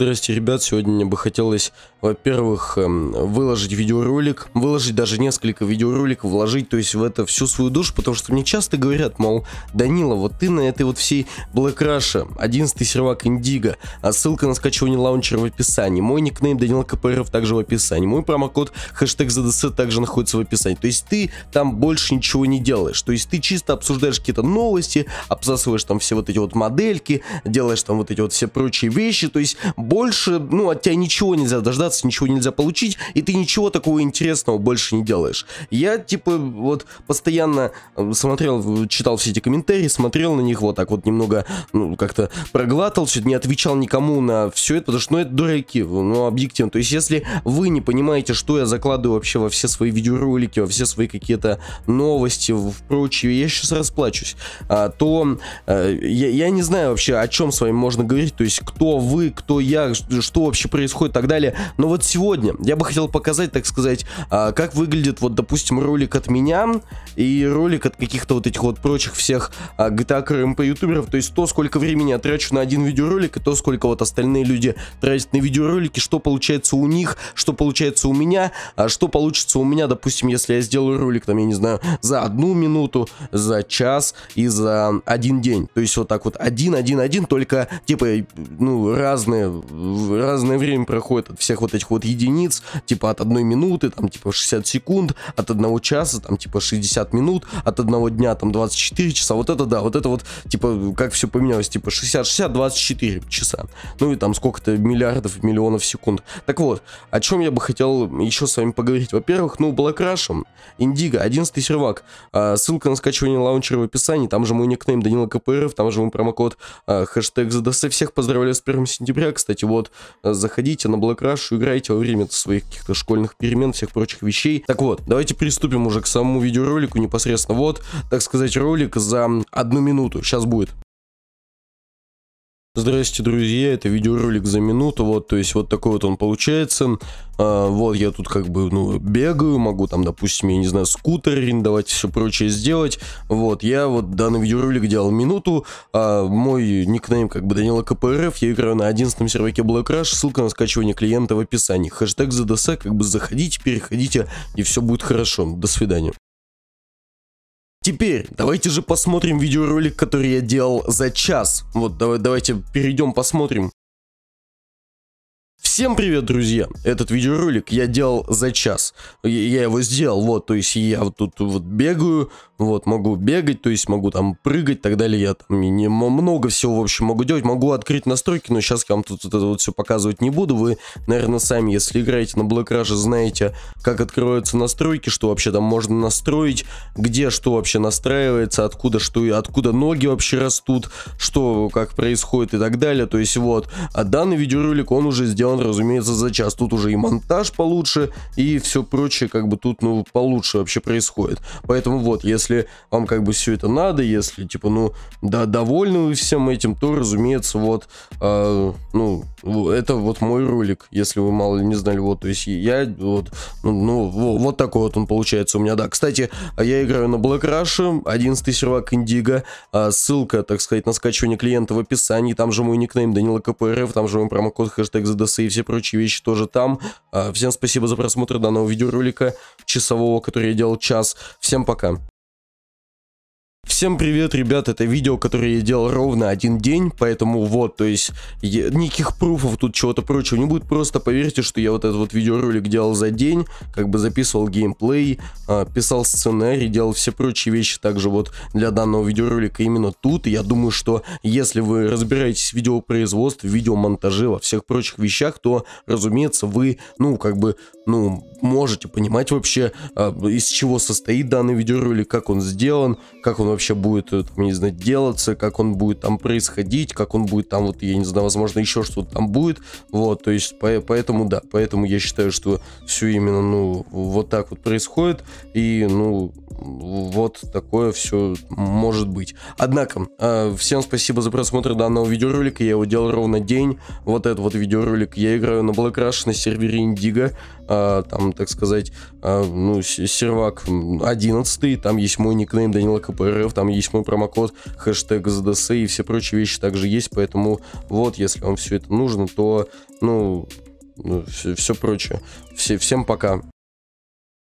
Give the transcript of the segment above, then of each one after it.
Здравствуйте, ребят, сегодня мне бы хотелось, во-первых, эм, выложить видеоролик, выложить даже несколько видеороликов, вложить, то есть в это всю свою душу, потому что мне часто говорят, мол, Данила, вот ты на этой вот всей Black Russia, 11 сервак Индиго, а ссылка на скачивание лаунчера в описании, мой никнейм Данила КПРФ также в описании, мой промокод хэштег ZDC также находится в описании, то есть ты там больше ничего не делаешь, то есть ты чисто обсуждаешь какие-то новости, обсасываешь там все вот эти вот модельки, делаешь там вот эти вот все прочие вещи, то есть больше, ну, от тебя ничего нельзя дождаться, ничего нельзя получить, и ты ничего такого интересного больше не делаешь. Я, типа, вот постоянно э, смотрел, читал все эти комментарии, смотрел на них вот так вот немного, ну, как-то проглатывал, чуть не отвечал никому на все это, потому что, ну, это дураки, ну, объективно. То есть, если вы не понимаете, что я закладываю вообще во все свои видеоролики, во все свои какие-то новости, в прочее, я сейчас расплачусь, а, то а, я, я не знаю вообще, о чем с вами можно говорить, то есть, кто вы, кто я, друзьях, что вообще происходит и так далее. Но вот сегодня я бы хотел показать, так сказать, а, как выглядит вот, допустим, ролик от меня и ролик от каких-то вот этих вот прочих всех а, GTA МП ютуберов. То есть то, сколько времени я трачу на один видеоролик и то, сколько вот остальные люди тратят на видеоролики, что получается у них, что получается у меня, а что получится у меня, допустим, если я сделаю ролик, там, я не знаю, за одну минуту, за час и за один день. То есть вот так вот один, один, один, только типа, ну, разные разное время проходит от всех вот этих вот единиц, типа от одной минуты, там, типа 60 секунд, от одного часа, там, типа 60 минут, от одного дня, там, 24 часа. Вот это да, вот это вот, типа, как все поменялось, типа 60-60, 24 часа. Ну и там сколько-то миллиардов, миллионов секунд. Так вот, о чем я бы хотел еще с вами поговорить. Во-первых, ну, Блэкрашем, Индиго, 11 сервак. А, ссылка на скачивание лаунчера в описании, там же мой никнейм Данила КПРФ, там же мой промокод, а, хэштег ZDS. Всех поздравляю с 1 сентября, кстати, кстати, вот, э, заходите на Black Rush, играйте во время своих каких-то школьных перемен, всех прочих вещей. Так вот, давайте приступим уже к самому видеоролику непосредственно. Вот, так сказать, ролик за одну минуту. Сейчас будет. Здравствуйте, друзья, это видеоролик за минуту, вот, то есть вот такой вот он получается. А, вот я тут как бы, ну, бегаю, могу там, допустим, я не знаю, скутер арендовать, все прочее сделать. Вот, я вот данный видеоролик делал минуту, а мой никнейм как бы Данила КПРФ, я играю на 11 серваке Black Rush, ссылка на скачивание клиента в описании. Хэштег ZDS, как бы заходите, переходите, и все будет хорошо. До свидания. Теперь, давайте же посмотрим видеоролик, который я делал за час. Вот, давай, давайте перейдем, посмотрим. Всем привет, друзья! Этот видеоролик я делал за час. Я его сделал, вот, то есть я вот тут вот бегаю, вот, могу бегать, то есть могу там прыгать и так далее. Я там не, много всего, в общем, могу делать. Могу открыть настройки, но сейчас я вам тут вот это вот все показывать не буду. Вы, наверное, сами, если играете на Black Rush, знаете, как открываются настройки, что вообще там можно настроить, где что вообще настраивается, откуда что и откуда ноги вообще растут, что как происходит и так далее. То есть вот, а данный видеоролик, он уже сделан разумеется, за час. Тут уже и монтаж получше, и все прочее, как бы тут, ну, получше вообще происходит. Поэтому вот, если вам как бы все это надо, если, типа, ну, да, довольны вы всем этим, то, разумеется, вот, э, ну, это вот мой ролик, если вы мало ли не знали, вот, то есть я, вот, ну, ну вот такой вот он получается у меня, да. Кстати, а я играю на Black Rush, 11 сервак Индиго, а, ссылка, так сказать, на скачивание клиента в описании, там же мой никнейм Данила КПРФ, там же мой промокод, хэштег ZDS и все все прочие вещи тоже там. Э, всем спасибо за просмотр данного видеоролика часового, который я делал час. Всем пока. Всем привет, ребят, это видео, которое я делал ровно один день, поэтому вот, то есть, я, никаких пруфов тут чего-то прочего не будет, просто поверьте, что я вот этот вот видеоролик делал за день, как бы записывал геймплей, а, писал сценарий, делал все прочие вещи также вот для данного видеоролика именно тут, и я думаю, что если вы разбираетесь в видеопроизводстве, в видеомонтаже, во всех прочих вещах, то, разумеется, вы, ну, как бы, ну, можете понимать вообще, а, из чего состоит данный видеоролик, как он сделан, как он вообще вообще будет, э, там, не знаю, делаться, как он будет там происходить, как он будет там, вот, я не знаю, возможно, еще что-то там будет, вот, то есть, по поэтому, да, поэтому я считаю, что все именно, ну, вот так вот происходит, и, ну, вот такое все может быть. Однако, э, всем спасибо за просмотр данного видеоролика. Я его делал ровно день. Вот этот вот видеоролик я играю на Black Rush на сервере Indigo. Э, там, так сказать, э, ну, сервак 11. Там есть мой никнейм Данила КПРФ. Там есть мой промокод, хэштег ZDC и все прочие вещи также есть. Поэтому вот, если вам все это нужно, то, ну, все, все прочее. Все, всем пока.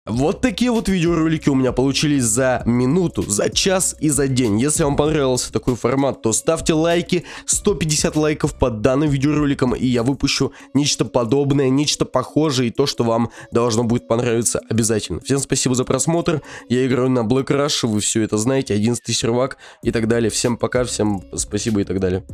Вот такие вот видеоролики у меня получились за минуту, за час и за день. Если вам понравился такой формат, то ставьте лайки. 150 лайков под данным видеороликом, и я выпущу нечто подобное, нечто похожее, и то, что вам должно будет понравиться обязательно. Всем спасибо за просмотр. Я играю на Black Rush, вы все это знаете, 11 сервак и так далее. Всем пока, всем спасибо и так далее.